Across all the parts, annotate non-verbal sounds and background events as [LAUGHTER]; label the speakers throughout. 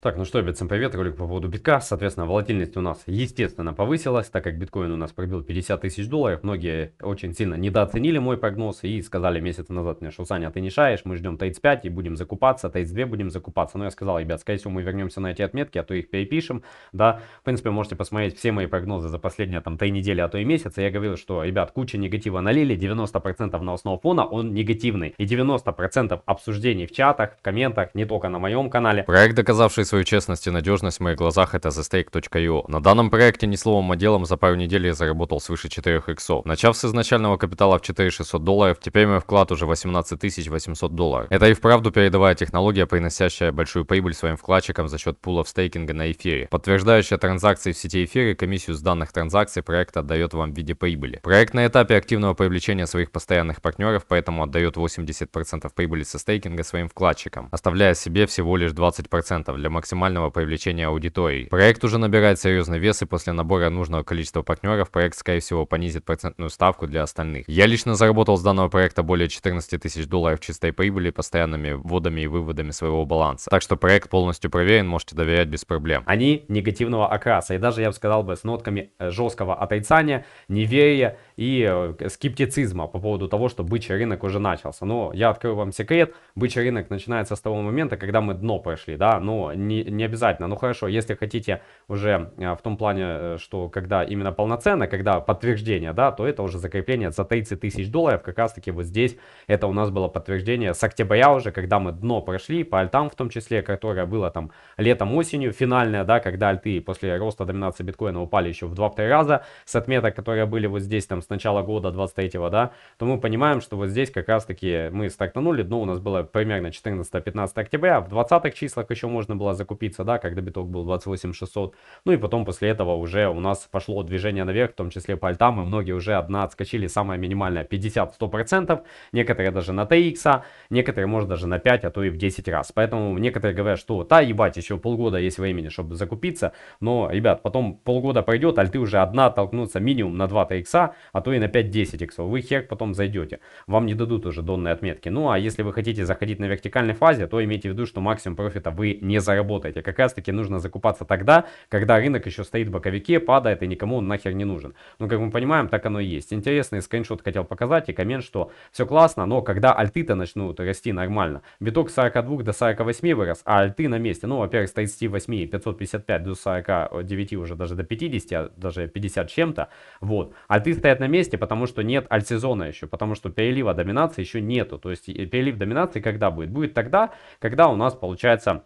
Speaker 1: Так, ну что, всем привет, ролик по поводу битка. Соответственно, волатильность у нас, естественно, повысилась, так как биткоин у нас пробил 50 тысяч долларов. Многие очень сильно недооценили мой прогноз и сказали месяц назад мне, что Саня, ты не шаешь, мы ждем 35 и будем закупаться, 32 будем закупаться. Но ну, я сказал, ребят, скорее всего, мы вернемся на эти отметки, а то их перепишем. Да, в принципе, можете посмотреть все мои прогнозы за последние там 3 недели, а то и месяц. И я говорил, что, ребят, куча негатива налили, 90% новостного фона, он негативный. И 90% обсуждений в чатах, в комментах, не только на моем канале. Проект, доказавший свою честность и надежность в моих глазах это thestake.io. На данном проекте ни словом, а делом за пару недель я заработал свыше 4 иксов. Начав с изначального капитала в 4600 долларов, теперь мой вклад уже 18800 долларов. Это и вправду передовая технология, приносящая большую прибыль своим вкладчикам за счет пулов стейкинга на эфире. Подтверждающая транзакции в сети эфира комиссию с данных транзакций проект отдает вам в виде прибыли. Проект на этапе активного привлечения своих постоянных партнеров, поэтому отдает 80% прибыли со стейкинга своим вкладчикам, оставляя себе всего лишь 20% для максимального привлечения аудитории. Проект уже набирает серьезный вес, и после набора нужного количества партнеров проект, скорее всего, понизит процентную ставку для остальных. Я лично заработал с данного проекта более 14 тысяч долларов чистой прибыли постоянными вводами и выводами своего баланса. Так что проект полностью проверен, можете доверять без проблем. Они негативного окраса, и даже, я бы сказал бы, с нотками э, жесткого отрицания, неверия и э, скептицизма по поводу того, что бычий рынок уже начался. Но я открою вам секрет, бычий рынок начинается с того момента, когда мы дно прошли, да, но не, не обязательно. Ну хорошо, если хотите уже э, в том плане, э, что когда именно полноценно, когда подтверждение, да, то это уже закрепление за 30 тысяч долларов. Как раз таки вот здесь это у нас было подтверждение с октября уже, когда мы дно прошли, по альтам в том числе, которое было там летом-осенью, финальное, да, когда альты после роста доминации биткоина упали еще в 2-3 раза с отметок, которые были вот здесь там с начала года 23-го, да, то мы понимаем, что вот здесь как раз таки мы стартанули, дно у нас было примерно 14-15 октября, в 20-х числах еще можно было закупиться, да, когда биток был 28600. Ну и потом после этого уже у нас пошло движение наверх, в том числе по альтам, и многие уже одна отскочили, самая минимальная 50-100%, некоторые даже на TX, а, некоторые может даже на 5, а то и в 10 раз. Поэтому некоторые говорят, что та ебать, еще полгода есть времени, чтобы закупиться, но, ребят, потом полгода пройдет, альты уже одна толкнутся минимум на 2 TX, а, а то и на 5-10 X, вы хер потом зайдете, вам не дадут уже донные отметки. Ну а если вы хотите заходить на вертикальной фазе, то имейте в виду, что максимум профита вы не заработаете работаете. Как раз таки нужно закупаться тогда, когда рынок еще стоит в боковике, падает и никому он нахер не нужен. Ну, как мы понимаем, так оно и есть. Интересный скриншот хотел показать и коммент, что все классно, но когда альты-то начнут расти нормально, биток с 42 до 48 вырос, а альты на месте, ну, во-первых, с 38 555 до 49 уже даже до 50, а даже 50 чем-то, вот. Альты стоят на месте, потому что нет альт-сезона еще, потому что перелива доминации еще нету. То есть э, перелив доминации когда будет? Будет тогда, когда у нас получается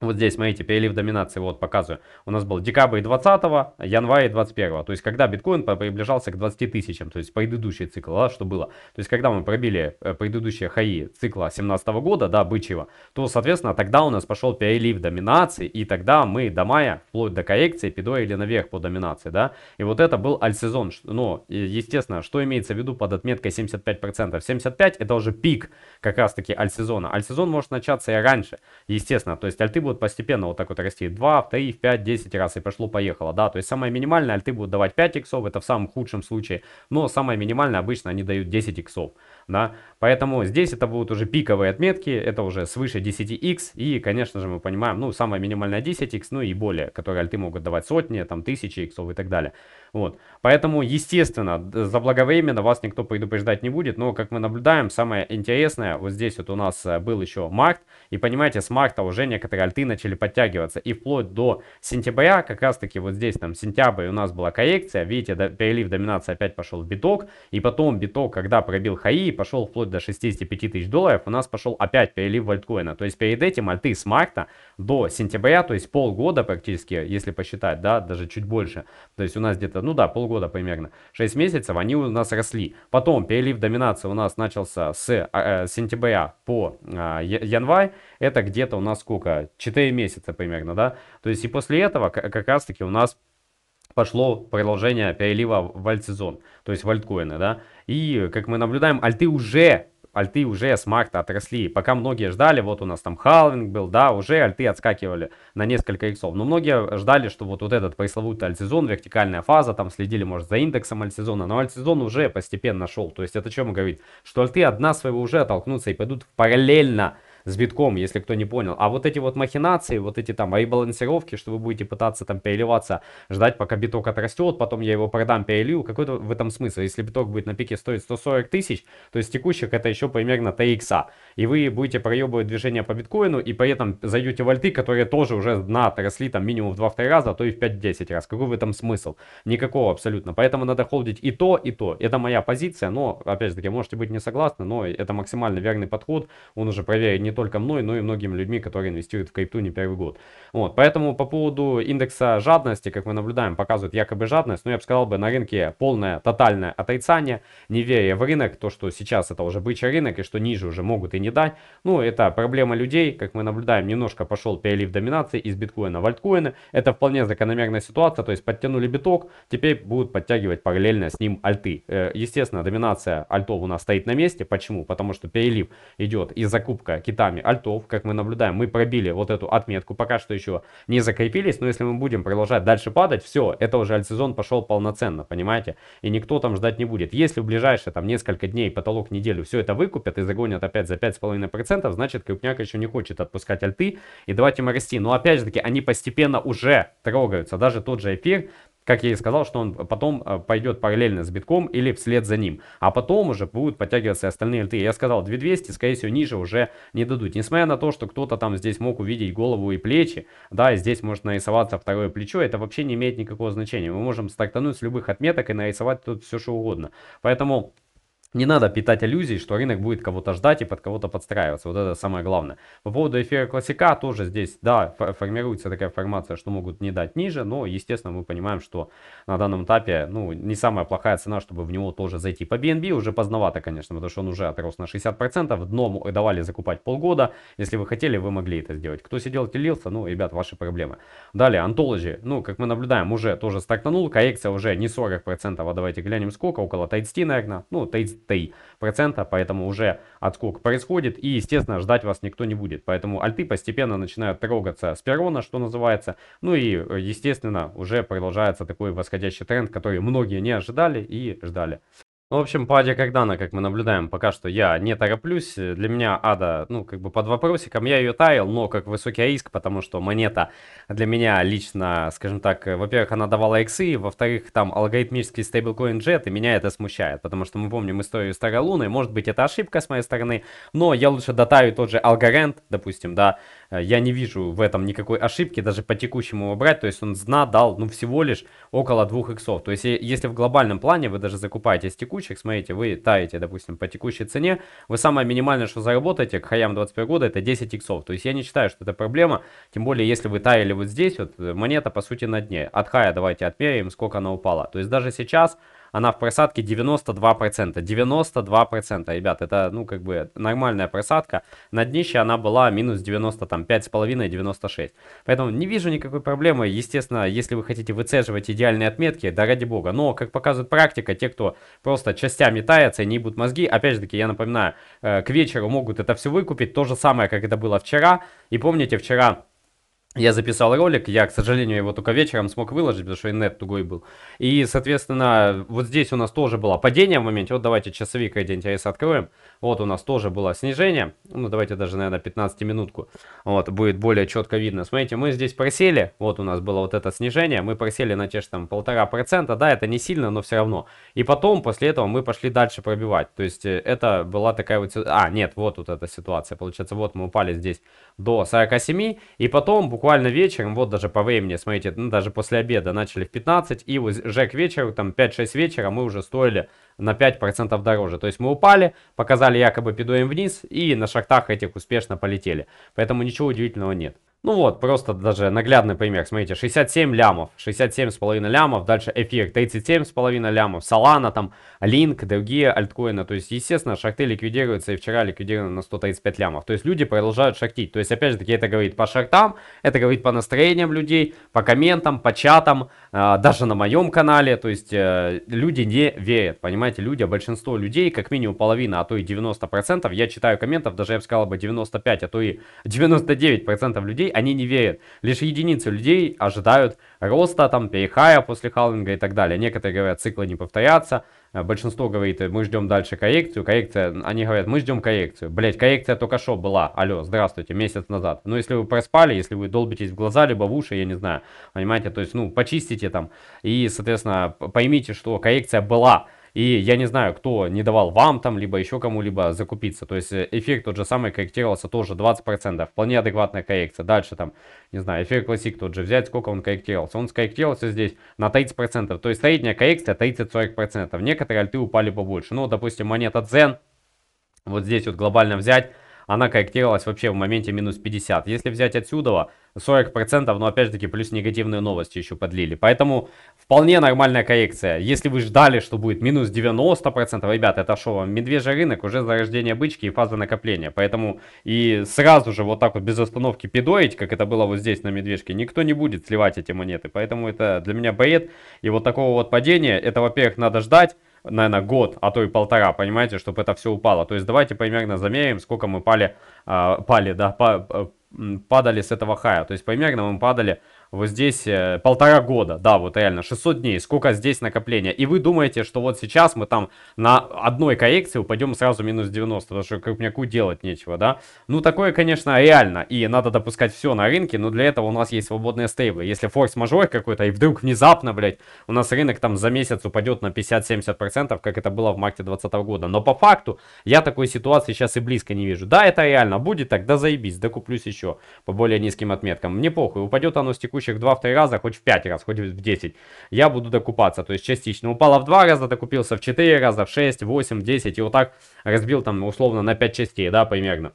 Speaker 1: вот здесь, смотрите, перелив доминации, вот показываю. У нас был декабрь 20, январь 21. То есть, когда биткоин приближался к 20 тысячам, то есть предыдущий цикл, да, что было. То есть, когда мы пробили э, предыдущие хаи цикла 17 года, да, бычьего, то, соответственно, тогда у нас пошел перелив доминации, и тогда мы до мая, вплоть до коррекции, пидорили наверх по доминации, да. И вот это был альсезон. но естественно, что имеется в виду под отметкой 75%? 75 это уже пик как раз-таки альсезона. Альсезон может начаться и раньше, естественно. То есть, альты будут будут постепенно вот так вот расти. 2, в 3, в 5, 10 раз и пошло-поехало, да. То есть самое минимальное альты будут давать 5 иксов, это в самом худшем случае. Но самое минимальное обычно они дают 10 иксов, да. Поэтому здесь это будут уже пиковые отметки, это уже свыше 10 икс. И, конечно же, мы понимаем, ну, самое минимальное 10 икс, ну и более, которые альты могут давать сотни, там, тысячи иксов и так далее. Вот. Поэтому, естественно, заблаговременно вас никто предупреждать не будет, но, как мы наблюдаем, самое интересное, вот здесь вот у нас э, был еще март, и понимаете, с марта уже некоторые альты рты начали подтягиваться. И вплоть до сентября, как раз таки вот здесь там сентябрь у нас была коррекция, видите, до, перелив доминации опять пошел в биток, и потом биток, когда пробил хаи, пошел вплоть до 65 тысяч долларов, у нас пошел опять перелив в альткоина. То есть перед этим альты с марта до сентября, то есть полгода практически, если посчитать, да, даже чуть больше, то есть у нас где-то, ну да, полгода примерно, 6 месяцев они у нас росли. Потом перелив доминации у нас начался с а, э, сентября по э, январь, это где-то у нас сколько? 4 месяца примерно, да? То есть и после этого как раз-таки у нас пошло продолжение перелива в альтсезон, то есть в альткоины, да? И, как мы наблюдаем, альты уже альты уже с марта отросли. Пока многие ждали, вот у нас там халвинг был, да, уже альты отскакивали на несколько иксов. Но многие ждали, что вот, вот этот пресловутый альтсезон, вертикальная фаза, там следили, может, за индексом альтсезона, но альтсезон уже постепенно шел. То есть это чем говорит? Что альты одна своего уже оттолкнутся и пойдут параллельно с битком, если кто не понял. А вот эти вот махинации, вот эти там ребалансировки, что вы будете пытаться там переливаться, ждать, пока биток отрастет, потом я его продам, перелью, какой-то в этом смысл. Если биток будет на пике стоить 140 тысяч, то есть текущих это еще примерно 3 икса. И вы будете проебывать движение по биткоину, и при этом зайдете в которые тоже уже на отросли там минимум в 2-2 раза, а то и в 5-10 раз. Какой в этом смысл? Никакого абсолютно. Поэтому надо холдить и то, и то. Это моя позиция, но, опять же таки, можете быть не согласны, но это максимально верный подход. Он уже проверен не не только мной, но и многими людьми, которые инвестируют в крипту не первый год. Вот, поэтому по поводу индекса жадности, как мы наблюдаем, показывает якобы жадность, но я бы сказал бы на рынке полное, тотальное отрицание, веря в рынок, то, что сейчас это уже бычий рынок и что ниже уже могут и не дать. Ну, это проблема людей, как мы наблюдаем, немножко пошел перелив доминации из биткоина в альткоины. Это вполне закономерная ситуация, то есть подтянули биток, теперь будут подтягивать параллельно с ним альты. Э, естественно, доминация альтов у нас стоит на месте. Почему? Потому что перелив идет из закупка китайских цветами альтов, как мы наблюдаем, мы пробили вот эту отметку, пока что еще не закрепились, но если мы будем продолжать дальше падать, все, это уже альт-сезон пошел полноценно, понимаете? И никто там ждать не будет. Если в ближайшие там несколько дней, потолок неделю все это выкупят и загонят опять за 5,5%, значит крупняк еще не хочет отпускать альты и давайте им расти. Но опять же таки, они постепенно уже трогаются. Даже тот же эфир, как я и сказал, что он потом э, пойдет параллельно с битком или вслед за ним. А потом уже будут подтягиваться остальные льты. Я сказал, 2200, скорее всего, ниже уже не дадут. Несмотря на то, что кто-то там здесь мог увидеть голову и плечи, да, здесь может нарисоваться второе плечо, это вообще не имеет никакого значения. Мы можем стартануть с любых отметок и нарисовать тут все, что угодно. Поэтому... Не надо питать иллюзии, что рынок будет кого-то ждать и под кого-то подстраиваться. Вот это самое главное. По поводу эфира классика тоже здесь, да, формируется такая формация, что могут не дать ниже, но, естественно, мы понимаем, что на данном этапе, ну, не самая плохая цена, чтобы в него тоже зайти. По BNB уже поздновато, конечно, потому что он уже отрос на 60%, В дном давали закупать полгода. Если вы хотели, вы могли это сделать. Кто сидел, телился, ну, ребят, ваши проблемы. Далее, Anthology, ну, как мы наблюдаем, уже тоже стартанул, коррекция уже не 40%, а давайте глянем сколько, около 30, наверное, ну, 30 процента, поэтому уже отскок происходит, и, естественно, ждать вас никто не будет. Поэтому альты постепенно начинают трогаться с перона, что называется, ну и, естественно, уже продолжается такой восходящий тренд, который многие не ожидали и ждали. Ну, в общем, по Аде Кагдана, как мы наблюдаем, пока что я не тороплюсь. Для меня Ада, ну, как бы под вопросиком. Я ее таил, но как высокий риск, потому что монета для меня лично, скажем так, во-первых, она давала иксы, во-вторых, там алгоритмический стейблкоин джет, и меня это смущает, потому что мы помним историю Старолуны. Может быть, это ошибка с моей стороны, но я лучше дотаю тот же Алгорент, допустим, да. Я не вижу в этом никакой ошибки, даже по текущему его брать. То есть он зна дал, ну, всего лишь около двух иксов. То есть если в глобальном плане вы даже закупаетесь текущим, текущих, смотрите, вы таете, допустим, по текущей цене, вы самое минимальное, что заработаете к хаям 21 года, это 10 иксов. То есть я не считаю, что это проблема, тем более, если вы таяли вот здесь, вот монета, по сути, на дне. От хая давайте отмеряем, сколько она упала. То есть даже сейчас она в просадке 92%. 92%, ребят, это, ну, как бы нормальная просадка. На днище она была минус 90, там, 5,5-96. Поэтому не вижу никакой проблемы. Естественно, если вы хотите выцеживать идеальные отметки, да ради бога. Но, как показывает практика, те, кто просто частями тается и не будут мозги, опять же таки, я напоминаю, э, к вечеру могут это все выкупить. То же самое, как это было вчера. И помните, вчера... Я записал ролик, я, к сожалению, его только вечером смог выложить, потому что инет тугой был. И, соответственно, вот здесь у нас тоже было падение в моменте. Вот давайте часовик IDNTS откроем. Вот у нас тоже было снижение. Ну, давайте даже, наверное, 15-минутку. Вот, будет более четко видно. Смотрите, мы здесь просели. Вот у нас было вот это снижение. Мы просели на те же там полтора процента. Да, это не сильно, но все равно. И потом, после этого, мы пошли дальше пробивать. То есть, э, это была такая вот... А, нет, вот вот эта ситуация. Получается, вот мы упали здесь до 47. И потом, буквально буквально вечером, вот даже по времени, смотрите, ну, даже после обеда начали в 15, и вот же вечером там 5-6 вечера мы уже стоили на 5% дороже. То есть мы упали, показали якобы пидоем вниз, и на шахтах этих успешно полетели. Поэтому ничего удивительного нет. Ну вот, просто даже наглядный пример. Смотрите, 67 лямов, 67,5 лямов, дальше эфир 37,5 лямов, Solana, там, Link, другие альткоины. То есть, естественно, шахты ликвидируются, и вчера ликвидированы на 135 лямов. То есть, люди продолжают шахтить. То есть, опять же таки, это говорит по шахтам, это говорит по настроениям людей, по комментам, по чатам, э, даже на моем канале. То есть, э, люди не верят, понимаете, люди, большинство людей, как минимум половина, а то и 90%, я читаю комментов, даже я бы сказал бы 95, а то и 99% людей они не верят. Лишь единицы людей ожидают роста, там, перехая после халвинга и так далее. Некоторые говорят, циклы не повторятся. Э, большинство говорит, э, мы ждем дальше коррекцию. Коррекция, они говорят, мы ждем коррекцию. Блять, коррекция только что была. Алло, здравствуйте, месяц назад. Ну, если вы проспали, если вы долбитесь в глаза, либо в уши, я не знаю. Понимаете, то есть, ну, почистите там. И, соответственно, поймите, что коррекция была. И я не знаю, кто не давал вам там, либо еще кому-либо закупиться. То есть э, эффект тот же самый корректировался тоже 20%. Вполне адекватная коррекция. Дальше там, не знаю, эффект классик тот же взять, сколько он корректировался. Он скорректировался здесь на 30%. То есть средняя коррекция 30-40%. Некоторые альты упали побольше. Ну, допустим, монета Zen. Вот здесь вот глобально взять она корректировалась вообще в моменте минус 50. Если взять отсюда 40%, но ну, опять же таки плюс негативные новости еще подлили. Поэтому вполне нормальная коррекция. Если вы ждали, что будет минус 90%, ребята это что вам? Медвежий рынок, уже зарождение бычки и фаза накопления. Поэтому и сразу же вот так вот без остановки пидоить как это было вот здесь на медвежке, никто не будет сливать эти монеты. Поэтому это для меня бред. И вот такого вот падения, это, во-первых, надо ждать наверное, год, а то и полтора, понимаете, чтобы это все упало. То есть давайте примерно замерим, сколько мы пали, э, пали да, па, падали с этого хая. То есть примерно мы падали вот здесь э, полтора года, да, вот реально, 600 дней, сколько здесь накопления. И вы думаете, что вот сейчас мы там на одной коррекции упадем сразу минус 90, потому что крупняку делать нечего, да? Ну, такое, конечно, реально, и надо допускать все на рынке, но для этого у нас есть свободные стейблы. Если форс-мажор какой-то, и вдруг внезапно, блядь, у нас рынок там за месяц упадет на 50-70%, как это было в марте 2020 года. Но по факту я такой ситуации сейчас и близко не вижу. Да, это реально будет, тогда заебись, докуплюсь еще по более низким отметкам. Мне похуй, упадет оно с текущей текущих 2-3 раза, хоть в 5 раз, хоть в 10, я буду докупаться. То есть частично упала в 2 раза, докупился в 4 раза, в 6, 8, 10 и вот так разбил там условно на 5 частей, да, примерно.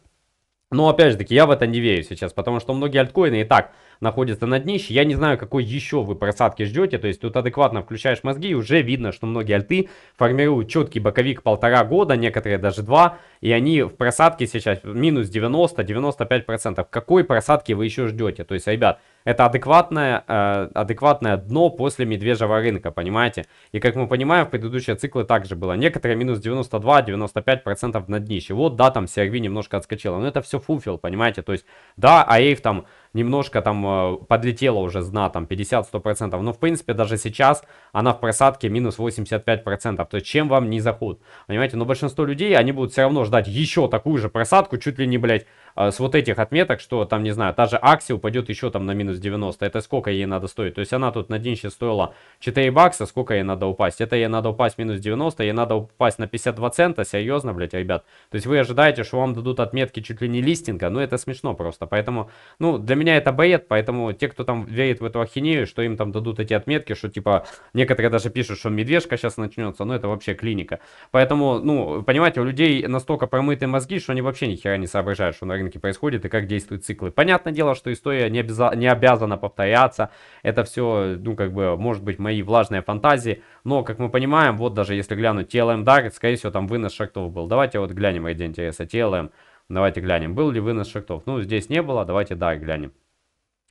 Speaker 1: Но опять же таки, я в это не верю сейчас, потому что многие альткоины и так находится на днище. Я не знаю, какой еще вы просадки ждете. То есть тут адекватно включаешь мозги, и уже видно, что многие альты формируют четкий боковик полтора года, некоторые даже два. И они в просадке сейчас минус 90-95%. Какой просадки вы еще ждете? То есть, ребят, это адекватное, э, адекватное дно после медвежьего рынка, понимаете? И как мы понимаем, в предыдущие циклы также было. Некоторые минус 92-95% на днище. Вот, да, там CRV немножко отскочила. Но это все фуфел, понимаете? То есть, да, AIF там немножко там э, подлетела уже зна там 50-100%, но в принципе даже сейчас она в просадке минус 85%, то есть чем вам не заход, понимаете, но большинство людей, они будут все равно ждать еще такую же просадку, чуть ли не, блядь, Э, с вот этих отметок, что там, не знаю, та же акция упадет еще там на минус 90. Это сколько ей надо стоить? То есть она тут на днище стоила 4 бакса, сколько ей надо упасть? Это ей надо упасть минус 90, ей надо упасть на 52 цента, серьезно, блядь, ребят. То есть вы ожидаете, что вам дадут отметки чуть ли не листинга, ну это смешно просто. Поэтому, ну, для меня это бред, поэтому те, кто там верит в эту ахинею, что им там дадут эти отметки, что типа некоторые даже пишут, что медвежка сейчас начнется, ну это вообще клиника. Поэтому, ну, понимаете, у людей настолько промытые мозги, что они вообще ни хера не соображают, что на рынке рынке происходит и как действуют циклы. Понятное дело, что история не, обяза не обязана повторяться. Это все, ну, как бы, может быть, мои влажные фантазии. Но, как мы понимаем, вот даже если глянуть TLM да, скорее всего, там вынос шахтов был. Давайте вот глянем где интересно TLM. Давайте глянем, был ли вынос шахтов? Ну, здесь не было, давайте да, глянем.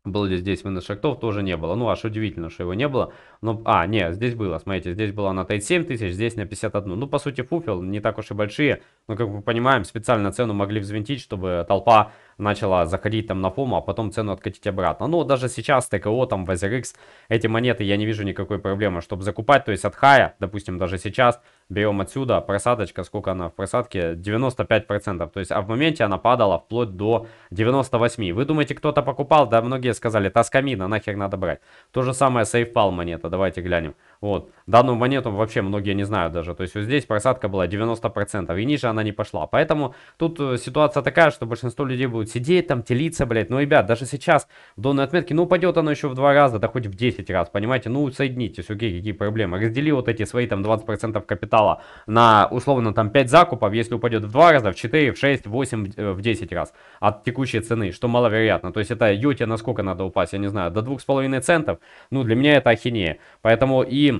Speaker 1: Был ли здесь вынос шахтов Тоже не было. Ну, аж удивительно, что его не было. Но, ну, а, нет, здесь было, смотрите, здесь было на 37 тысяч, здесь на 51. Ну, по сути, фуфел, не так уж и большие. Но, как мы понимаем, специально цену могли взвинтить, чтобы толпа начала заходить там на фум, а потом цену откатить обратно. Ну, даже сейчас ТКО, там, вазерикс эти монеты я не вижу никакой проблемы, чтобы закупать. То есть от хая, допустим, даже сейчас берем отсюда, просадочка, сколько она в просадке, 95%, то есть, а в моменте она падала вплоть до 98. Вы думаете, кто-то покупал? Да, многие сказали, таскамина, нахер надо брать. То же самое сейфпал монета, давайте глянем. Вот, данную монету вообще многие не знают даже, то есть, вот здесь просадка была 90%, и ниже она не пошла, поэтому тут э, ситуация такая, что большинство людей будут сидеть там, телиться, блядь, ну, ребят, даже сейчас в данной отметке, ну, упадет оно еще в два раза, да хоть в 10 раз, понимаете, ну, соединитесь, окей, какие проблемы, раздели вот эти свои там 20% капитала, капитала на условно там 5 закупов, если упадет в 2 раза, в 4, в 6, в 8, в 10 э, раз от текущей цены, что маловероятно. То есть это юте на сколько надо упасть, я не знаю, до 2,5 центов. Ну, для меня это ахинея. Поэтому и...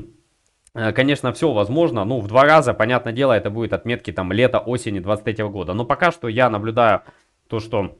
Speaker 1: Э, конечно, все возможно, ну, в два раза, понятное дело, это будет отметки там лета-осени 23 года. Но пока что я наблюдаю то, что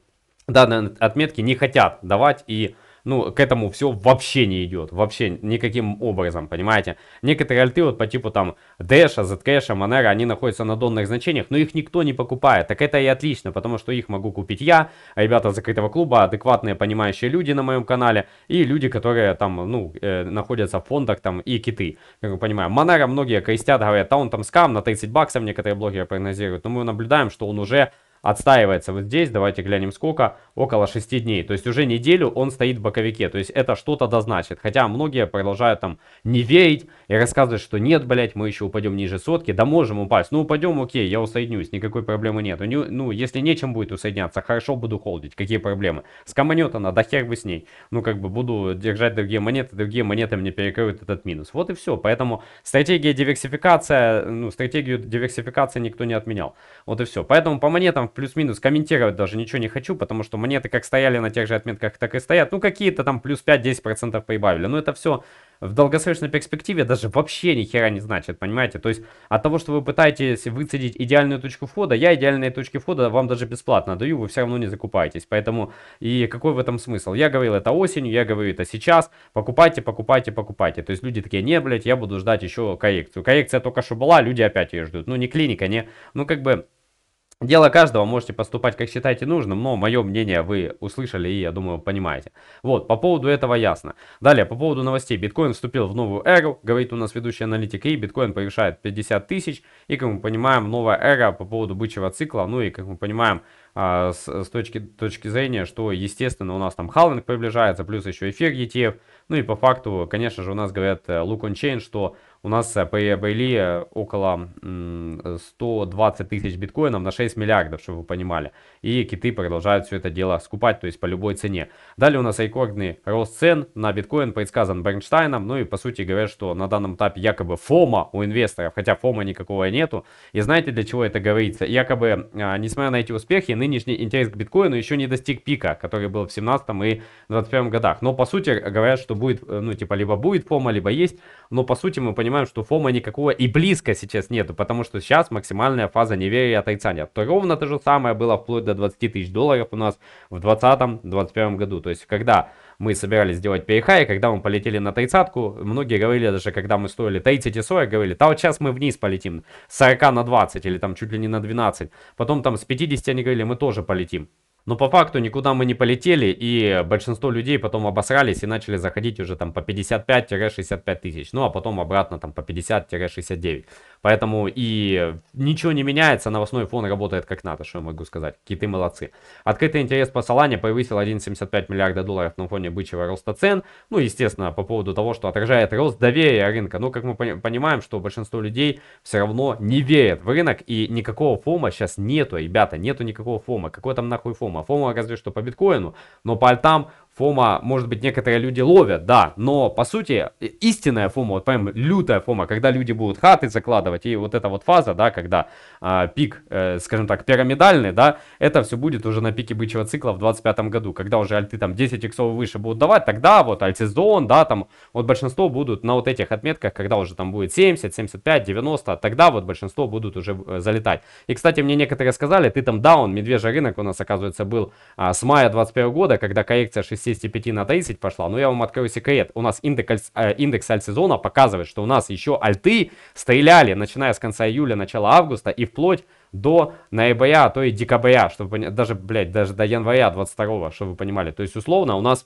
Speaker 1: данные отметки не хотят давать и ну, к этому все вообще не идет, вообще никаким образом, понимаете? Некоторые альты вот по типу там Дэша, Zcash, Monero, они находятся на донных значениях, но их никто не покупает, так это и отлично, потому что их могу купить я, ребята закрытого клуба, адекватные, понимающие люди на моем канале, и люди, которые там, ну, э, находятся в фондах там и киты, как вы понимаете. Monero многие крестят, говорят, а он там скам на 30 баксов, некоторые блогеры прогнозируют, но мы наблюдаем, что он уже отстаивается вот здесь, давайте глянем сколько, около 6 дней. То есть уже неделю он стоит в боковике, то есть это что-то дозначит. Хотя многие продолжают там не верить и рассказывать, что нет, блять, мы еще упадем ниже сотки, да можем упасть. Ну упадем, окей, я усоединюсь, никакой проблемы нет. Ну если нечем будет усоединяться, хорошо буду холдить, какие проблемы. с она, да хер бы с ней. Ну как бы буду держать другие монеты, другие монеты мне перекроют этот минус. Вот и все, поэтому стратегия диверсификация, ну стратегию диверсификации никто не отменял. Вот и все, поэтому по монетам плюс-минус, комментировать даже ничего не хочу, потому что монеты как стояли на тех же отметках, так и стоят. Ну, какие-то там плюс 5-10% прибавили. Но это все в долгосрочной перспективе даже вообще ни хера не значит, понимаете? То есть от того, что вы пытаетесь выцедить идеальную точку входа, я идеальные точки входа вам даже бесплатно даю, вы все равно не закупаетесь. Поэтому и какой в этом смысл? Я говорил это осенью, я говорю это сейчас. Покупайте, покупайте, покупайте. То есть люди такие, не, блядь, я буду ждать еще коррекцию. Коррекция только что была, люди опять ее ждут. Ну, не клиника, не... Ну, как бы Дело каждого, можете поступать как считаете нужным, но мое мнение вы услышали и, я думаю, понимаете. Вот, по поводу этого ясно. Далее, по поводу новостей. Биткоин вступил в новую эру, говорит у нас ведущий аналитик, и биткоин повышает 50 тысяч. И, как мы понимаем, новая эра по поводу бычьего цикла, ну и, как мы понимаем, а, с, с точки, точки зрения, что, естественно, у нас там халвинг приближается, плюс еще эфир ETF. Ну и по факту, конечно же, у нас говорят э, Look on Chain, что у нас были э, э, около 120 тысяч биткоинов на 6 миллиардов, чтобы вы понимали. И киты продолжают все это дело скупать, то есть по любой цене. Далее у нас рекордный рост цен на биткоин предсказан Бернштайном. Ну и по сути говорят, что на данном этапе якобы фома у инвесторов, хотя фома никакого нету. И знаете для чего это говорится? Якобы, а, несмотря на эти успехи, нынешний интерес к биткоину еще не достиг пика, который был в 17 и 21 годах. Но по сути говорят, что будет, э, ну типа либо будет фома, либо есть. Но по сути мы понимаем, понимаем, что фома никакого и близко сейчас нету, потому что сейчас максимальная фаза неверия и отрицания. То ровно то же самое было вплоть до 20 тысяч долларов у нас в 2020-2021 году. То есть, когда мы собирались сделать перехай, когда мы полетели на тридцатку, многие говорили, даже когда мы стоили 30 и 40, говорили, да вот сейчас мы вниз полетим, с 40 на 20 или там чуть ли не на 12. Потом там с 50 они говорили, мы тоже полетим. Но по факту никуда мы не полетели, и большинство людей потом обосрались и начали заходить уже там по 55-65 тысяч, ну а потом обратно там по 50-69. Поэтому и ничего не меняется, новостной фон работает как надо, что я могу сказать. Киты молодцы. Открытый интерес по Solana повысил 1,75 миллиарда долларов на фоне бычьего роста цен. Ну, естественно, по поводу того, что отражает рост доверия рынка. Но, как мы понимаем, что большинство людей все равно не верят в рынок, и никакого фома сейчас нету, ребята, нету никакого фома. Какой там нахуй фома? Фома. Фома, оказывается, что по биткоину, но по альтам Фома, может быть, некоторые люди ловят, да, но по сути истинная Фома, вот прям лютая Фома, когда люди будут хаты закладывать, и вот эта вот фаза, да, когда э, пик, э, скажем так, пирамидальный, да, это все будет уже на пике бычьего цикла в 25 году, когда уже альты там 10 иксов выше будут давать, тогда вот альтизон, да, там вот большинство будут на вот этих отметках, когда уже там будет 70, 75, 90, тогда вот большинство будут уже э, залетать. И, кстати, мне некоторые сказали, ты там даун, медвежий рынок у нас, оказывается, был э, с мая 21 года, когда коррекция 60 65 на 30 пошла. Но я вам открою секрет. У нас индекс, э, индекс альт-сезона показывает, что у нас еще альты стреляли, начиная с конца июля, начала августа и вплоть до ноября, а то и декабря, чтобы даже, блядь, даже до января 22, чтобы вы понимали. То есть, условно, у нас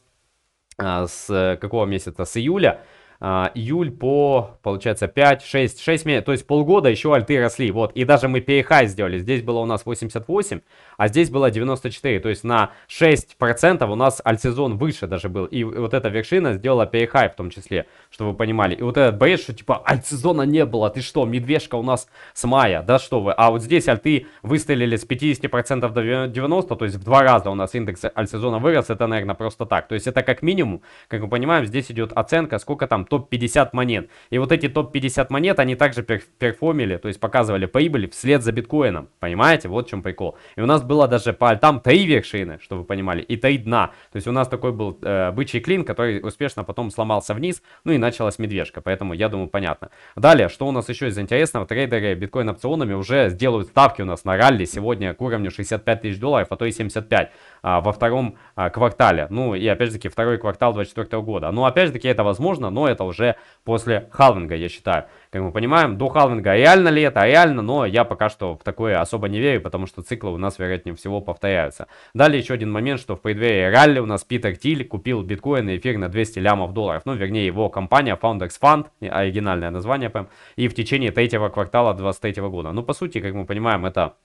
Speaker 1: а, э, с какого месяца? С июля а, июль по, получается, 5, 6, 6 месяцев, то есть полгода еще альты росли, вот, и даже мы перехай сделали, здесь было у нас 88, а здесь было 94, то есть на 6% у нас альтсезон выше даже был, и вот эта вершина сделала перехай в том числе, чтобы вы понимали, и вот этот бред, что типа альтсезона не было, ты что, медвежка у нас с мая, да что вы, а вот здесь альты выстрелили с 50% до 90, то есть в два раза у нас индекс альтсезона вырос, это, наверное, просто так, то есть это как минимум, как мы понимаем, здесь идет оценка, сколько там топ-50 монет. И вот эти топ-50 монет, они также перформили, то есть показывали прибыль вслед за биткоином. Понимаете? Вот в чем прикол. И у нас было даже по альтам три вершины, чтобы вы понимали, и три дна. То есть у нас такой был э, бычий клин, который успешно потом сломался вниз, ну и началась медвежка. Поэтому, я думаю, понятно. Далее, что у нас еще из интересного? Трейдеры биткоин-опционами уже сделают ставки у нас на ралли сегодня к уровню 65 тысяч долларов, а то и 75 а, во втором а, квартале. Ну и опять-таки второй квартал 2024 года. Ну опять-таки это возможно, но это это уже после халвинга, я считаю. Как мы понимаем, до халвинга реально ли это, а реально, но я пока что в такое особо не верю, потому что циклы у нас, вероятнее всего, повторяются. Далее еще один момент, что в преддверии ралли у нас Питер Тиль купил биткоин и эфир на 200 лямов долларов. Ну, вернее, его компания Founders Fund, а оригинальное название, прям, и в течение третьего квартала 2023 года. Ну, по сути, как мы понимаем, это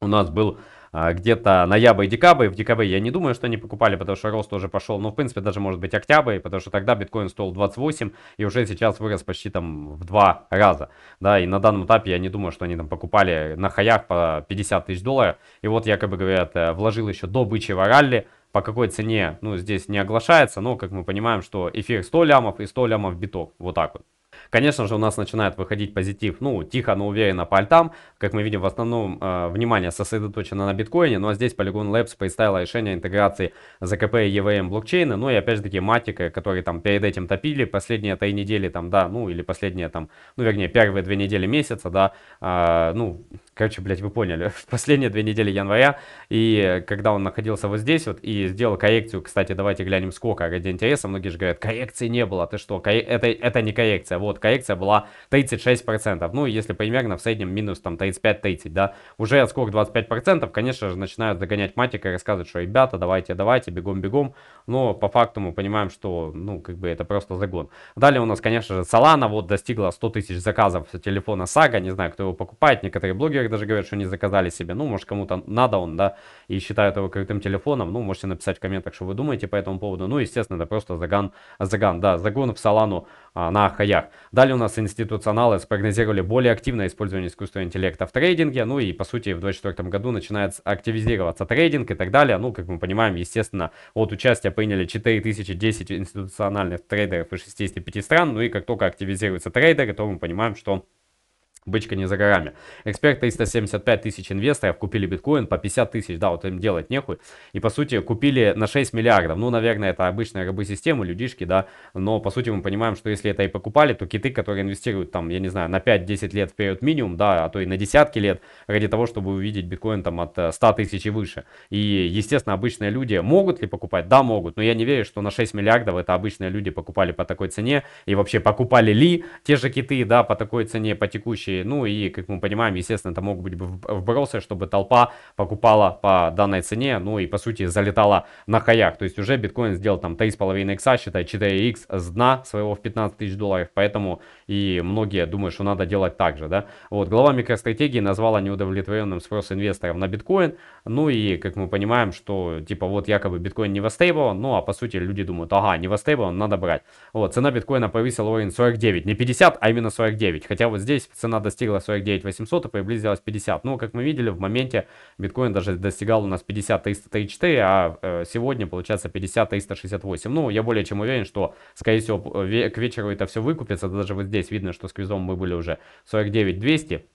Speaker 1: у нас был а, где-то ноябрь, декабрь. В декабре я не думаю, что они покупали, потому что рост уже пошел, ну, в принципе, даже может быть октябрь, потому что тогда биткоин стоил 28 и уже сейчас вырос почти там в два раза, да, и на данном этапе я не думаю, что они там покупали на хаях по 50 тысяч долларов, и вот якобы говорят, э, вложил еще до бычьего ралли, по какой цене, ну, здесь не оглашается, но, как мы понимаем, что эфир 100 лямов и 100 лямов биток, вот так вот. Конечно же, у нас начинает выходить позитив, ну, тихо, но уверенно по альтам. Как мы видим, в основном э, внимание сосредоточено на биткоине, ну а здесь Polygon Labs представила решение интеграции ЗКП и EVM блокчейна, ну и опять же таки матика, э, которые там перед этим топили, последние три недели там, да, ну или последние там, ну вернее, первые две недели месяца, да, э, ну, Короче, блядь, вы поняли, [LAUGHS] в последние две недели января, и когда он находился вот здесь вот и сделал коррекцию, кстати, давайте глянем сколько, ради интереса, многие же говорят, коррекции не было, ты что, корре... это, это не коррекция, вот, коррекция была 36%, ну, если примерно в среднем минус там 35-30, да, уже отскок 25%, конечно же, начинают загонять матика и рассказывать, что, ребята, давайте, давайте, бегом-бегом, но по факту мы понимаем, что, ну, как бы это просто загон. Далее у нас, конечно же, Салана вот достигла 100 тысяч заказов телефона Сага, не знаю, кто его покупает, некоторые блогеры некоторых даже говорят, что не заказали себе. Ну, может, кому-то надо он, да, и считают его крутым телефоном. Ну, можете написать в комментах, что вы думаете по этому поводу. Ну, естественно, это просто заган, заган да, загон в салану а, на хаях. Далее у нас институционалы спрогнозировали более активное использование искусственного интеллекта в трейдинге. Ну, и, по сути, в 2024 году начинает активизироваться трейдинг и так далее. Ну, как мы понимаем, естественно, от участия приняли 4010 институциональных трейдеров из 65 стран. Ну, и как только активизируются трейдеры, то мы понимаем, что Бычка не за горами. Эксперт 175 тысяч инвесторов купили биткоин по 50 тысяч, да, вот им делать нехуй. И по сути купили на 6 миллиардов. Ну, наверное, это обычная рабы системы, людишки, да. Но по сути мы понимаем, что если это и покупали, то киты, которые инвестируют там, я не знаю, на 5-10 лет вперед минимум, да, а то и на десятки лет, ради того, чтобы увидеть биткоин там от 100 э, тысяч и выше. И, естественно, обычные люди могут ли покупать? Да, могут. Но я не верю, что на 6 миллиардов это обычные люди покупали по такой цене. И вообще покупали ли те же киты, да, по такой цене, по текущей ну и, как мы понимаем, естественно, это могут быть вбросы, чтобы толпа покупала по данной цене, ну и, по сути, залетала на хаях. То есть уже биткоин сделал там 3,5 икса, считай, 4 x с дна своего в 15 тысяч долларов. Поэтому и многие думают, что надо делать так же, да. Вот, глава микростратегии назвала неудовлетворенным спрос инвесторов на биткоин. Ну и, как мы понимаем, что, типа, вот якобы биткоин не востребован, ну а по сути люди думают, ага, не востребован, надо брать. Вот, цена биткоина повысила уровень 49, не 50, а именно 49. Хотя вот здесь цена достигла 49 9800, и приблизилась 50. Ну, как мы видели, в моменте биткоин даже достигал у нас 50 334, а э, сегодня получается 50 368. Ну, я более чем уверен, что, скорее всего, к вечеру это все выкупится. Даже вот здесь видно, что с квизом мы были уже 49 200.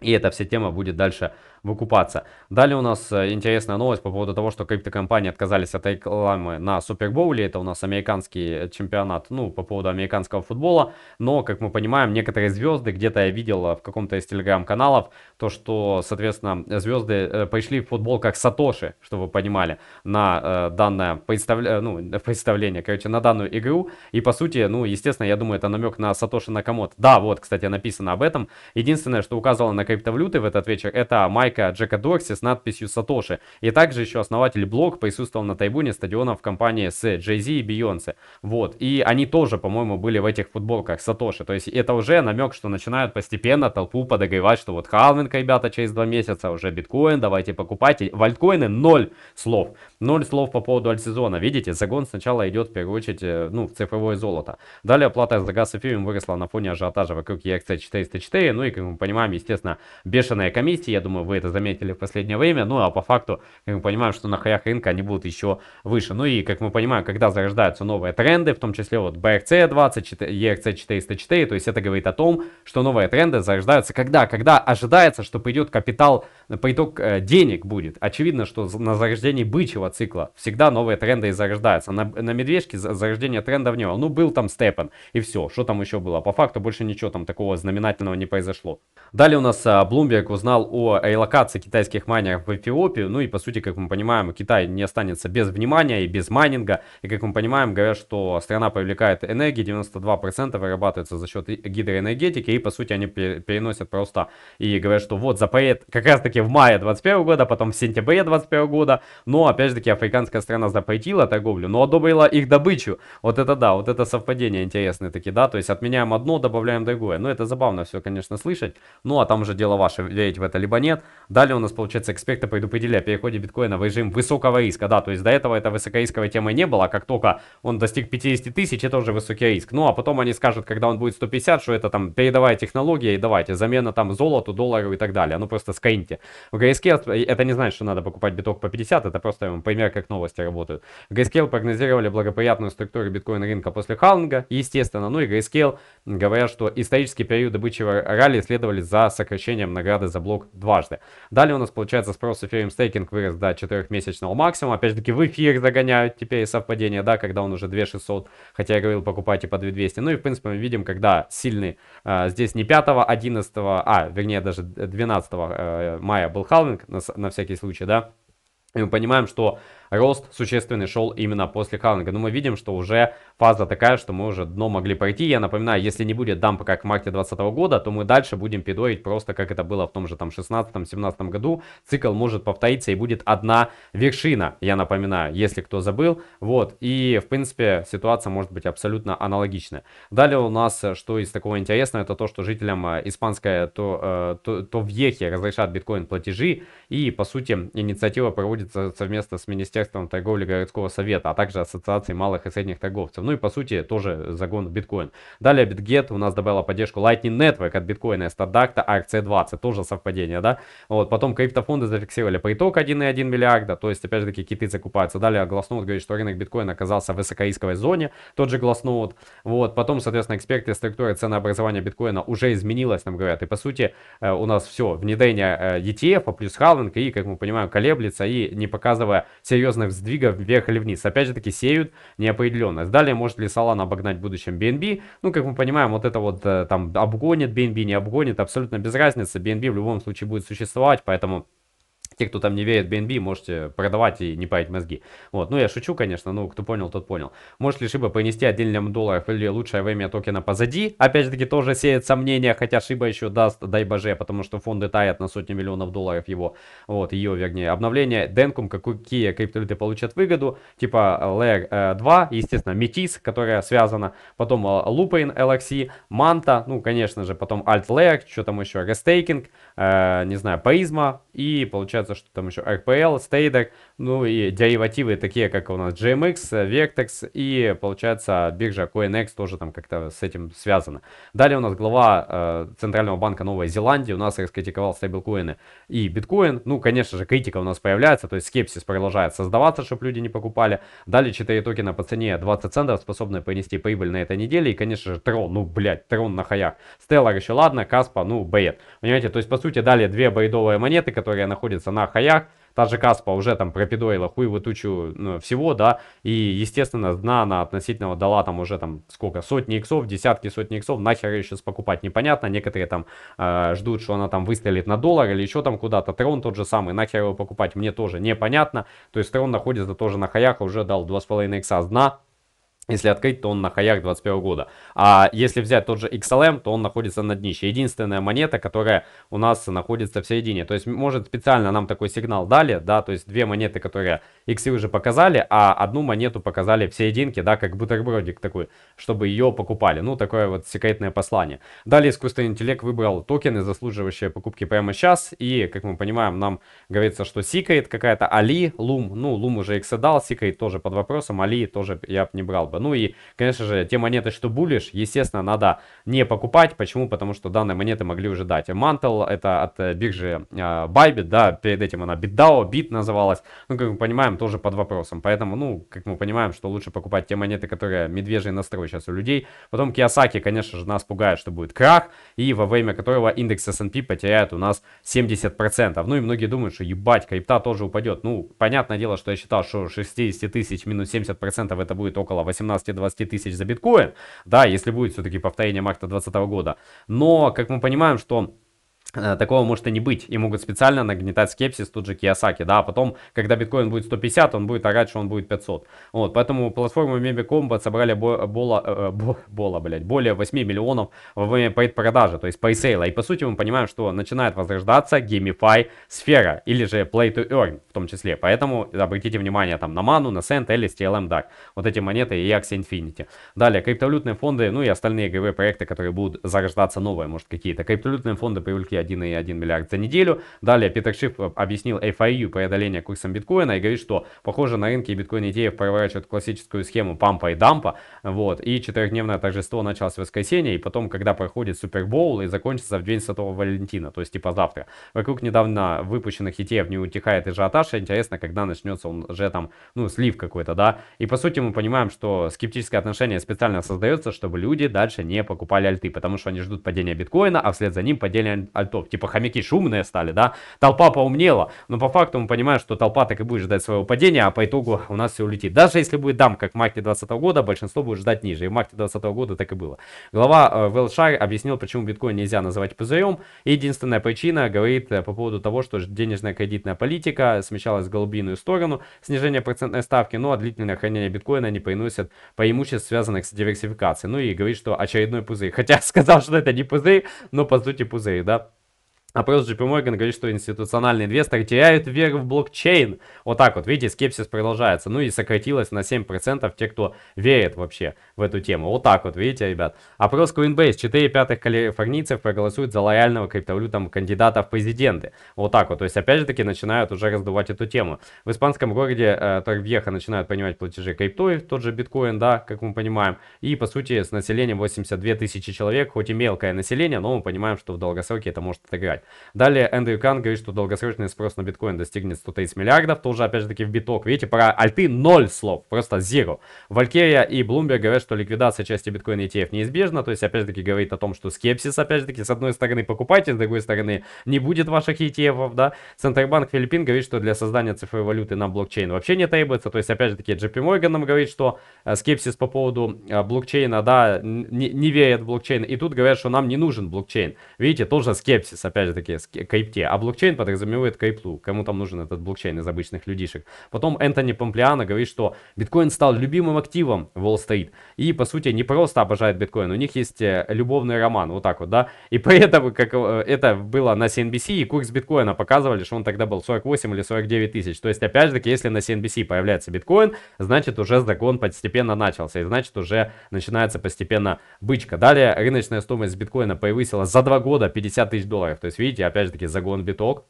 Speaker 1: И эта вся тема будет дальше выкупаться. Далее у нас э, интересная новость по поводу того, что криптокомпании отказались от рекламы на Супербоуле. Это у нас американский э, чемпионат, ну, по поводу американского футбола. Но, как мы понимаем, некоторые звезды, где-то я видел э, в каком-то из телеграм-каналов, то, что, соответственно, звезды пришли в футбол как Сатоши, чтобы вы понимали, на данное представля... ну, представление, короче, на данную игру. И, по сути, ну, естественно, я думаю, это намек на Сатоши Накамото. Да, вот, кстати, написано об этом. Единственное, что указывало на криптовалюты в этот вечер, это Майк лайка Джека Докси с надписью «Сатоши». И также еще основатель Блок присутствовал на тайбуне стадиона в компании с Jay-Z и Бейонсе. Вот. И они тоже, по-моему, были в этих футболках Сатоши. То есть это уже намек, что начинают постепенно толпу подогревать, что вот халвинг, ребята, через два месяца уже биткоин, давайте покупайте Вальткоины ноль слов. Ноль слов по поводу альтсезона. Видите, загон сначала идет в первую очередь э, ну, в цифровое золото. Далее оплата за газ эфириум выросла на фоне ажиотажа вокруг EXC404. Ну и, как мы понимаем, естественно, бешеные комиссии. Я думаю, вы это заметили в последнее время. Ну а по факту, как мы понимаем, что на хаях рынка они будут еще выше. Ну и, как мы понимаем, когда зарождаются новые тренды, в том числе вот BRC20, EXC404, то есть это говорит о том, что новые тренды зарождаются когда? Когда ожидается, что придет капитал по приток э, денег будет. Очевидно, что на зарождении бычьего цикла всегда новые тренды и зарождаются. На, на медвежке зарождение трендов не было. Ну, был там Степан, и все. Что там еще было? По факту больше ничего там такого знаменательного не произошло. Далее у нас э, Bloomberg узнал о релокации китайских майнеров в Эфиопию. Ну и, по сути, как мы понимаем, Китай не останется без внимания и без майнинга. И, как мы понимаем, говорят, что страна привлекает энергии, 92% вырабатывается за счет гидроэнергетики. И, по сути, они переносят просто и говорят, что вот запрет, как раз таки таки в мае 21 года, потом в сентябре 21 года. Но, опять же таки, африканская страна запретила торговлю, но одобрила их добычу. Вот это да, вот это совпадение интересное таки, да, то есть отменяем одно, добавляем другое. Ну, это забавно все, конечно, слышать. Ну, а там уже дело ваше, верить в это либо нет. Далее у нас, получается, эксперты предупредили о переходе биткоина в режим высокого риска, да, то есть до этого это высокорисковой темы не было, а как только он достиг 50 тысяч, это уже высокий риск. Ну, а потом они скажут, когда он будет 150, что это там передовая технология, и давайте, замена там золоту, доллару и так далее. Ну, просто скриньте. В Grayscale э, это не значит, что надо покупать биток по 50, это просто я пример, как новости работают. Grayscale прогнозировали благоприятную структуру биткоин-рынка после халлинга, естественно, ну и Grayscale говорят, что исторический период добычего ралли следовали за сокращением награды за блок дважды. Далее у нас получается спрос эфириум стейкинг вырос до 4-месячного максимума, опять-таки в эфир загоняют теперь совпадение, да, когда он уже 2600, хотя я говорил покупайте по 2200, ну и в принципе мы видим, когда сильный, а, здесь не 5, 11, а вернее даже 12 а, э, мая, мая был халвинг, на, на всякий случай, да. И мы понимаем, что рост существенный шел именно после халвинга. Но мы видим, что уже фаза такая, что мы уже дно могли пройти. Я напоминаю, если не будет дампа, как в марте 2020 года, то мы дальше будем пидорить просто, как это было в том же там 16-17 году. Цикл может повториться и будет одна вершина, я напоминаю, если кто забыл. Вот, и в принципе ситуация может быть абсолютно аналогичная. Далее у нас, э, что из такого интересного, это то, что жителям э, испанской э, то, то, то вехи разрешат биткоин платежи. И по сути инициатива проводится совместно с Министерством торговли городского совета, а также Ассоциацией малых и средних торговцев. Ну и по сути тоже загон биткоин. Далее BitGet у нас добавила поддержку Lightning Network от биткоина и Стардакта, акция 20, тоже совпадение, да. Вот, потом криптофонды зафиксировали по итогу 1,1 миллиарда, то есть опять же таки киты закупаются. Далее Glassnode говорит, что рынок биткоина оказался в высокоисковой зоне, тот же Glassnode. Вот, потом, соответственно, эксперты структуры ценообразования биткоина уже изменилась, нам говорят. И по сути э, у нас все, внедрение э, ETF, а плюс халвинг и, как мы понимаем, колеблется и не показывая серьезных сдвигов вверх или вниз. Опять же таки сеют неопределенность. Далее может ли Solana обогнать в будущем BNB. Ну, как мы понимаем, вот это вот э, там обгонит BNB, не обгонит, абсолютно без разницы. BNB в любом случае будет существовать, поэтому те, кто там не верит в BNB, можете продавать и не парить мозги. Вот, ну я шучу, конечно, ну кто понял, тот понял. Может ли шиба принести отдельным долларов или лучшее время токена позади? Опять же таки тоже сеет сомнения, хотя шиба еще даст, дай боже, потому что фонды таят на сотни миллионов долларов его, вот, ее, вернее, обновление. Денкум, какие криптовалюты получат выгоду, типа э, Layer 2, э, естественно, Метис, которая связана, потом э, Lupin, LXC, Манта, ну, конечно же, потом Alt Layer, что там еще, Restaking, не знаю, Паизма и, получается, добавляются, что там еще RPL, стейдер, ну и деривативы такие, как у нас GMX, эм Vertex и, получается, биржа CoinEx тоже там как-то с этим связано. Далее у нас глава э, Центрального банка Новой Зеландии у нас раскритиковал стейблкоины и биткоин. Ну, конечно же, критика у нас появляется, то есть скепсис продолжает создаваться, чтобы люди не покупали. Далее 4 токена по цене 20 центов, способные принести прибыль на этой неделе. И, конечно же, Трон, ну, блядь, Трон на хаях. Стеллар еще ладно, Каспа, ну, бейт. Понимаете, то есть, по сути, далее две бейдовые монеты, которые находятся на на хаях. Та же Каспа уже там пропидорила хуевую тучу ну, всего, да, и, естественно, дна она относительно дала там уже там сколько, сотни иксов, десятки сотни иксов, нахер ее сейчас покупать, непонятно, некоторые там э, ждут, что она там выстрелит на доллар или еще там куда-то, Трон тот же самый, нахер его покупать, мне тоже непонятно, то есть Трон находится тоже на хаях, а уже дал 2,5 икса с дна, если открыть, то он на хаях 21 года. А если взять тот же XLM, эм, то он находится на днище. Единственная монета, которая у нас находится в середине. То есть, может, специально нам такой сигнал дали, да, то есть две монеты, которые иксы уже показали, а одну монету показали в серединке, да, как бутербродик такой, чтобы ее покупали. Ну, такое вот секретное послание. Далее искусственный интеллект выбрал токены, заслуживающие покупки прямо сейчас. И, как мы понимаем, нам говорится, что Secret какая-то, Али, Лум, ну, Лум уже иксы дал, Secret тоже под вопросом, Али тоже я бы не брал бы типа. Ну и, конечно же, те монеты, что булишь, естественно, надо не покупать. Почему? Потому что данные монеты могли уже дать. Мантл это от э, биржи а, Bybit, да, перед этим она BitDAO, Bit называлась. Ну, как мы понимаем, тоже под вопросом. Поэтому, ну, как мы понимаем, что лучше покупать те монеты, которые медвежий настрой сейчас у людей. Потом Киосаки, конечно же, нас пугает, что будет крах, и во время которого индекс S&P потеряет у нас 70%. Ну и многие думают, что ебать, крипта тоже упадет. Ну, понятное дело, что я считал, что 60 тысяч минус 70% это будет около 18 18-20 тысяч за биткоин, да, если будет все-таки повторение марта 2020 года. Но, как мы понимаем, что Э, такого может и не быть, и могут специально нагнетать скепсис тут же Киосаки, да, а потом, когда биткоин будет 150, он будет орать, что он будет 500. Вот, поэтому платформы Меби Комбат собрали бо бола, э, бо бола, блядь, более 8 миллионов во время продажи, то есть пресейла. И по сути мы понимаем, что начинает возрождаться геймифай сфера, или же Play to Earn в том числе. Поэтому обратите внимание там на Ману, на Сент, Элис, TLM, DAC, эм, вот эти монеты и Axie Infinity. Далее, криптовалютные фонды, ну и остальные игровые проекты, которые будут зарождаться новые, может какие-то. Криптовалютные фонды привлекли 1,1 миллиард за неделю. Далее Питер Шиф э, объяснил FIU преодоление курсом биткоина и говорит, что похоже на рынке биткоин идеев проворачивают классическую схему пампа и дампа. Вот. И четырехдневное торжество началось в воскресенье, и потом, когда проходит Супербоул и закончится в день Святого Валентина, то есть типа завтра. Вокруг недавно выпущенных ETF не утихает и ажиотаж, интересно, когда начнется он уже там, ну, слив какой-то, да. И по сути мы понимаем, что скептическое отношение специально создается, чтобы люди дальше не покупали альты, потому что они ждут падения биткоина, а вслед за ним падение альт топ. Типа хомяки шумные стали, да? Толпа поумнела. Но по факту мы понимаем, что толпа так и будет ждать своего падения, а по итогу у нас все улетит. Даже если будет дам, как в марте 2020 года, большинство будет ждать ниже. И в марте 2020 года так и было. Глава э, Велшар объяснил, почему биткоин нельзя называть пузырем. Единственная причина, говорит э, по поводу того, что денежная кредитная политика смещалась в голубиную сторону, снижение процентной ставки, ну а длительное хранение биткоина не приносит преимуществ, связанных с диверсификацией. Ну и говорит, что очередной пузырь. Хотя [LAUGHS] сказал, что это не пузырь, но по сути пузырь, да. Опрос JP Morgan говорит, что институциональные инвесторы теряют веру в блокчейн. Вот так вот, видите, скепсис продолжается. Ну и сократилось на 7% те, кто верит вообще в эту тему. Вот так вот, видите, ребят. Опрос Coinbase. 4 пятых калифорнийцев проголосуют за лояльного криптовалютам кандидата в президенты. Вот так вот. То есть, опять же таки, начинают уже раздувать эту тему. В испанском городе э, Торвьеха начинают понимать платежи криптой, тот же биткоин, да, как мы понимаем. И, по сути, с населением 82 тысячи человек, хоть и мелкое население, но мы понимаем, что в долгосроке это может отыграть. Далее Эндрю Кан говорит, что долгосрочный спрос на биткоин достигнет 130 миллиардов. Тоже, опять же таки, в биток. Видите, про альты ноль слов, просто zero. Валькирия и Блумберг говорят, что ликвидация части биткоина ETF неизбежна. То есть, опять же таки, говорит о том, что скепсис, опять же таки, с одной стороны покупайте, с другой стороны не будет ваших ETF, да. Центробанк Филиппин говорит, что для создания цифровой валюты на блокчейн вообще не требуется. То есть, опять же таки, JP Morgan нам говорит, что э, скепсис по поводу э, блокчейна, да, не, не верят в блокчейн. И тут говорят, что нам не нужен блокчейн. Видите, тоже скепсис, опять начале такие кейпте, а блокчейн подразумевает кейплу, кому там нужен этот блокчейн из обычных людишек. Потом Энтони Помплиано говорит, что биткоин стал любимым активом Уолл-стрит, и по сути не просто обожает биткоин, у них есть э, любовный роман, вот так вот, да, и поэтому как э, это было на CNBC, и курс биткоина показывали, что он тогда был 48 или 49 тысяч, то есть опять же таки, если на CNBC появляется биткоин, значит уже загон постепенно начался, и значит уже начинается постепенно бычка. Далее рыночная стоимость биткоина повысилась за два года 50 тысяч долларов, то есть есть, видите, опять же таки, загон биток.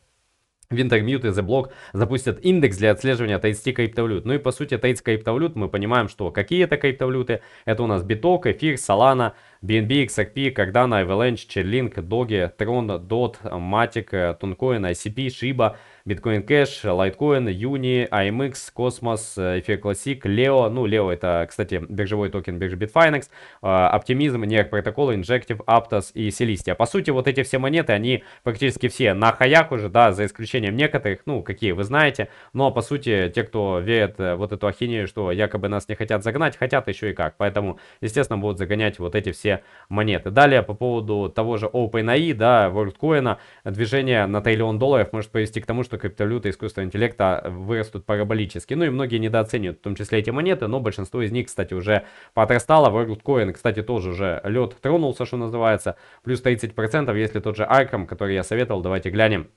Speaker 1: Винтермьют и ZBlock запустят индекс для отслеживания 30 криптовалют. Ну и по сути 30 криптовалют мы понимаем, что какие это криптовалюты. Это у нас биток, эфир, Solana, BNB, XRP, Cardano, Avalanche, Chainlink, Doge, Tron, DOT, Matic, Tuncoin, ICP, Shiba, Bitcoin Cash, Litecoin, Uni, IMX, Cosmos, Эфир Classic, Leo. Ну, Leo это, кстати, биржевой токен биржи Bitfinex, Optimism, э, NERC Protocol, Injective, Aptos и Celestia. По сути, вот эти все монеты, они практически все на хаях уже, да, за исключением некоторых, ну, какие вы знаете. Но, по сути, те, кто верят э, вот эту ахинею, что якобы нас не хотят загнать, хотят еще и как. Поэтому, естественно, будут загонять вот эти все монеты. Далее, по поводу того же OpenAI, да, WorldCoin, движение на триллион долларов может привести к тому, что что искусственного интеллекта а, вырастут параболически. Ну и многие недооценивают, в том числе эти монеты, но большинство из них, кстати, уже поотрастало. WorldCoin, кстати, тоже уже лед тронулся, что называется, плюс 30%, если тот же Arkham, который я советовал, давайте глянем,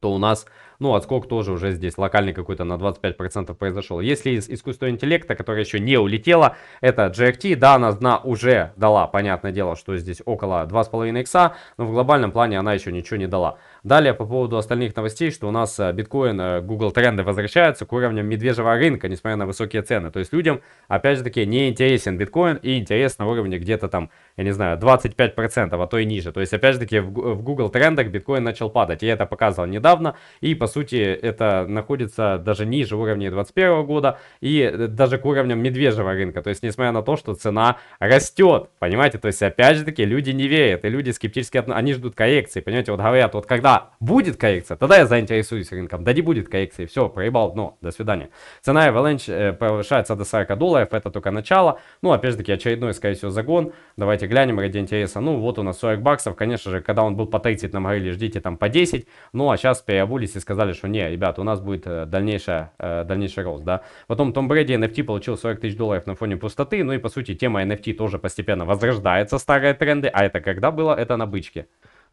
Speaker 1: то у нас ну, отскок тоже уже здесь локальный какой-то на 25% произошел. Если из искусственного интеллекта, которая еще не улетела, это GFT, да, она, она уже дала, понятное дело, что здесь около 2,5 икса, но в глобальном плане она еще ничего не дала. Далее, по поводу остальных новостей, что у нас э, биткоин, э, Google тренды возвращаются к уровням медвежьего рынка, несмотря на высокие цены. То есть людям, опять же таки, не интересен биткоин и интерес на уровне где-то там, я не знаю, 25%, а то и ниже. То есть, опять же таки, в, в Google трендах биткоин начал падать. Я это показывал недавно и, по сути, это находится даже ниже уровня 2021 года и э, даже к уровням медвежьего рынка. То есть, несмотря на то, что цена растет, понимаете? То есть, опять же таки, люди не верят, и люди скептически, они ждут коррекции, понимаете? Вот говорят, вот когда будет коррекция, тогда я заинтересуюсь рынком. Да не будет коррекции, все, проебал но до свидания. Цена Avalanche э, повышается до 40 долларов, это только начало. Ну, опять же таки, очередной, скорее всего, загон. Давайте глянем ради интереса. Ну, вот у нас 40 баксов, конечно же, когда он был по 30 нам говорили, ждите там по 10, ну, а сейчас переобулись и сказали, сказали, что не, ребята, у нас будет э, дальнейшая, э, дальнейший рост, да. Потом Том Брэди NFT получил 40 тысяч долларов на фоне пустоты, ну и по сути тема NFT тоже постепенно возрождается, старые тренды, а это когда было? Это на бычке.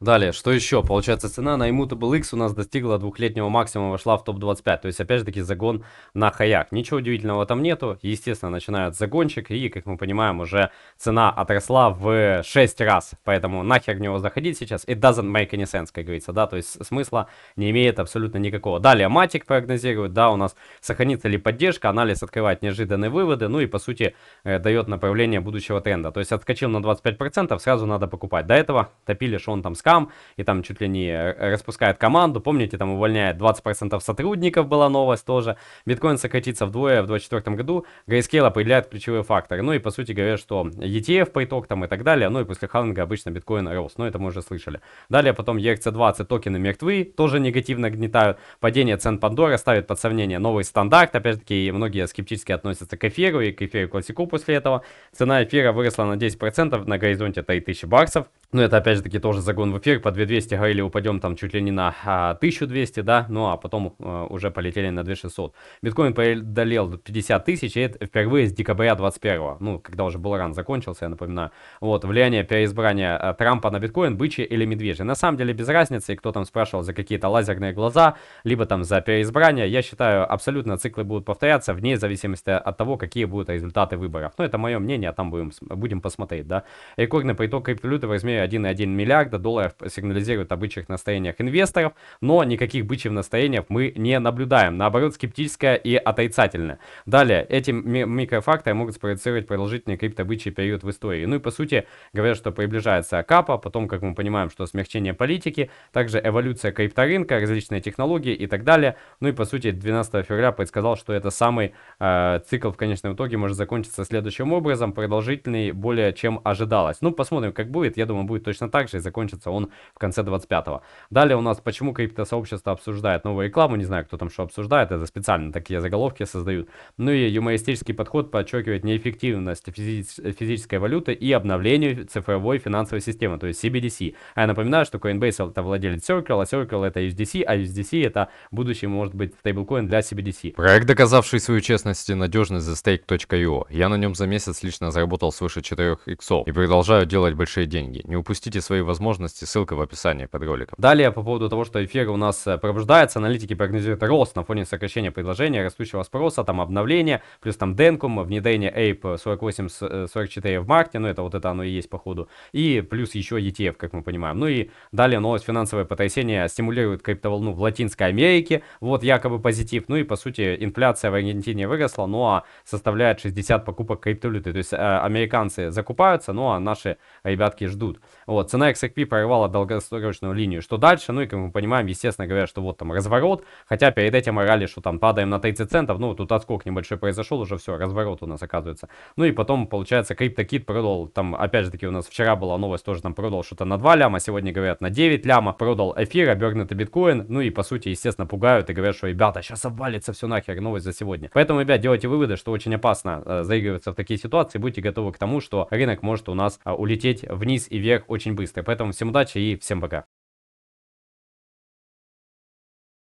Speaker 1: Далее, что еще? Получается, цена на Immutable X у нас достигла двухлетнего максимума, вошла в топ-25. То есть, опять же таки, загон на хаях. Ничего удивительного там нету. Естественно, начинают загончик. И, как мы понимаем, уже цена отросла в 6 раз. Поэтому нахер в него заходить сейчас. It doesn't make any sense, как говорится. Да, то есть, смысла не имеет абсолютно никакого. Далее, Матик прогнозирует. Да, у нас сохранится ли поддержка. Анализ открывает неожиданные выводы. Ну и, по сути, э, дает направление будущего тренда. То есть, отскочил на 25%, сразу надо покупать. До этого топили, что он там скажет облакам и там чуть ли не э, распускает команду. Помните, там увольняет 20% сотрудников была новость тоже. Биткоин сократится вдвое в 2024 году. Grayscale определяет ключевой фактор, Ну и по сути говорят, что ETF по итог там и так далее. Ну и после халвинга обычно биткоин рос. Но ну, это мы уже слышали. Далее потом ERC20 токены мертвы, тоже негативно гнетают. Падение цен Пандора ставит под сомнение новый стандарт. Опять-таки многие скептически относятся к эфиру и к эфиру классику после этого. Цена эфира выросла на 10% на горизонте 3000 баксов. Но ну, это опять же таки тоже загон в эфир по 2200 говорили, упадем там чуть ли не на 1200, а, да, ну а потом э, уже полетели на 2600. Биткоин преодолел 50 тысяч, и это впервые с декабря 21 ну, когда уже был Булран закончился, я напоминаю. Вот, влияние переизбрания э, Трампа на биткоин, бычий или медвежий. На самом деле без разницы, и кто там спрашивал за какие-то лазерные глаза, либо там за переизбрание, я считаю, абсолютно циклы будут повторяться, вне зависимости от того, какие будут результаты выборов. Но ну, это мое мнение, а там будем, будем посмотреть, да. Рекордный приток криптовалюты в размере 1,1 миллиарда долларов примеров сигнализируют о бычьих настроениях инвесторов, но никаких бычьих настроений мы не наблюдаем. Наоборот, скептическое и отрицательное. Далее, эти ми микрофакторы могут спроецировать продолжительный криптобычий период в истории. Ну и по сути, говорят, что приближается капа, потом, как мы понимаем, что смягчение политики, также эволюция крипторынка, различные технологии и так далее. Ну и по сути, 12 февраля предсказал, что это самый э, цикл в конечном итоге может закончиться следующим образом, продолжительный более чем ожидалось. Ну, посмотрим, как будет. Я думаю, будет точно так же и закончится он в конце 25-го. Далее у нас, почему криптосообщество обсуждает новую рекламу, не знаю, кто там что обсуждает, это специально такие заголовки создают. Ну и юмористический подход подчеркивает неэффективность физи физической валюты и обновлению цифровой финансовой системы, то есть CBDC. А я напоминаю, что Coinbase это владелец Circle, а Circle это USDC, а USDC это будущий, может быть, стейблкоин для CBDC. Проект, доказавший свою честность и надежность за stake.io. Я на нем за месяц лично заработал свыше 4 иксов и продолжаю делать большие деньги. Не упустите свои возможности есть ссылка в описании под роликом. Далее, по поводу того, что эфир у нас э, пробуждается, аналитики прогнозируют рост на фоне сокращения предложения, растущего спроса, там обновления, плюс там Денкум, внедрение Ape 48-44 э, в марте, ну это вот это оно и есть походу, и плюс еще ETF, как мы понимаем. Ну и далее новость финансовое потрясение стимулирует криптоволну в Латинской Америке, вот якобы позитив, ну и по сути инфляция в Аргентине выросла, ну а составляет 60 покупок криптовалюты, то есть э, американцы закупаются, ну а наши ребятки ждут. Вот, цена XRP прорвалась сформировала долгосрочную линию, что дальше, ну и как мы понимаем, естественно говоря, что вот там разворот, хотя перед этим орали, что там падаем на 30 центов, ну тут отскок небольшой произошел, уже все, разворот у нас оказывается. Ну и потом, получается, CryptoKit продал, там опять же таки у нас вчера была новость, тоже там продал что-то на 2 ляма, сегодня говорят на 9 ляма, продал эфир, обернутый биткоин, ну и по сути, естественно, пугают и говорят, что ребята, сейчас обвалится все нахер, новость за сегодня. Поэтому, ребят, делайте выводы, что очень опасно э, заигрываться в такие ситуации, будьте готовы к тому, что рынок может у нас э, улететь вниз и вверх очень быстро. Поэтому всем удачи удачи и всем пока.